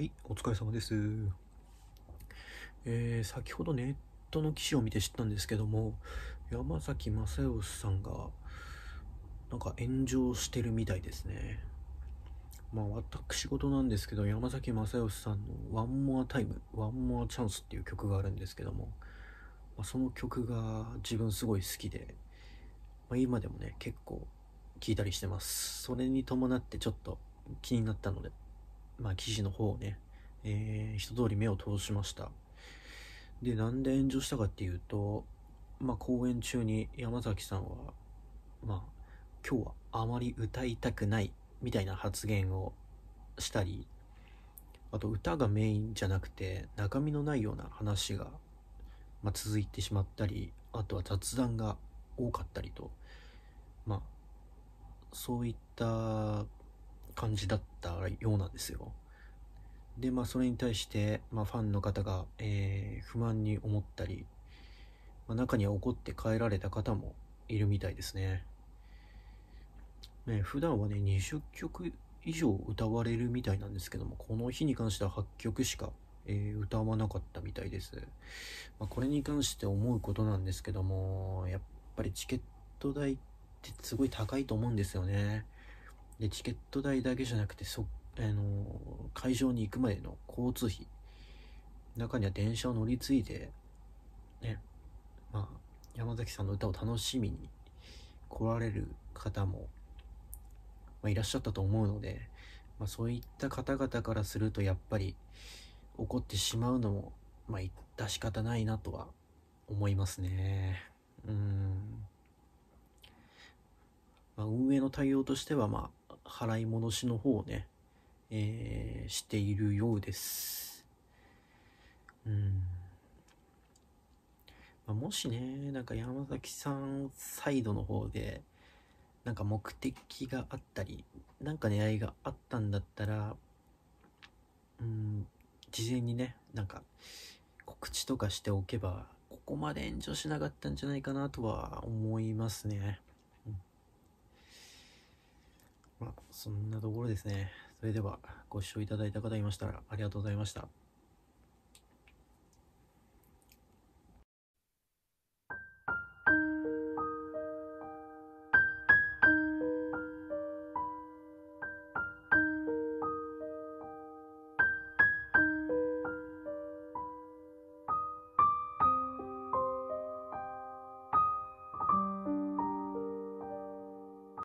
はい、お疲れ様です。えー、先ほどネットの記事を見て知ったんですけども、山崎正義さんが、なんか炎上してるみたいですね。まあ、私事なんですけど、山崎正義さんの One More Time、One More Chance っていう曲があるんですけども、まあ、その曲が自分すごい好きで、まあ、今でもね、結構聴いたりしてます。それに伴ってちょっと気になったので、まあ、記事の方をね、えー、一通り目を通しました。で、なんで炎上したかっていうと、まあ、公演中に山崎さんは、まあ、今日はあまり歌いたくないみたいな発言をしたり、あと歌がメインじゃなくて中身のないような話が、まあ、続いてしまったり、あとは雑談が多かったりと、まあ、そういった感じだったようなんですよ。で、まあ、それに対して、まあ、ファンの方が、えー、不満に思ったり、まあ、中には怒って帰られた方もいるみたいですね。ね普段はね、20曲以上歌われるみたいなんですけども、この日に関しては8曲しか、えー、歌わなかったみたいです。まあ、これに関して思うことなんですけども、やっぱりチケット代ってすごい高いと思うんですよね。でチケット代だけじゃなくてそ、あの会場に行くまでの交通費中には電車を乗り継いでねまあ山崎さんの歌を楽しみに来られる方も、まあ、いらっしゃったと思うので、まあ、そういった方々からするとやっぱり怒ってしまうのもまあし方ないなとは思いますねうん、ま運営の対応としてはまあ払い戻しの方をね、えー、しているようです。うん。まあ、もしね、なんか山崎さんサイドの方で、なんか目的があったり、なんか狙いがあったんだったら、うん、事前にね、なんか告知とかしておけば、ここまで炎上しなかったんじゃないかなとは思いますね。まあ、そんなところですね。それでは、ご視聴いただいた方いましたら、ありがとうございました。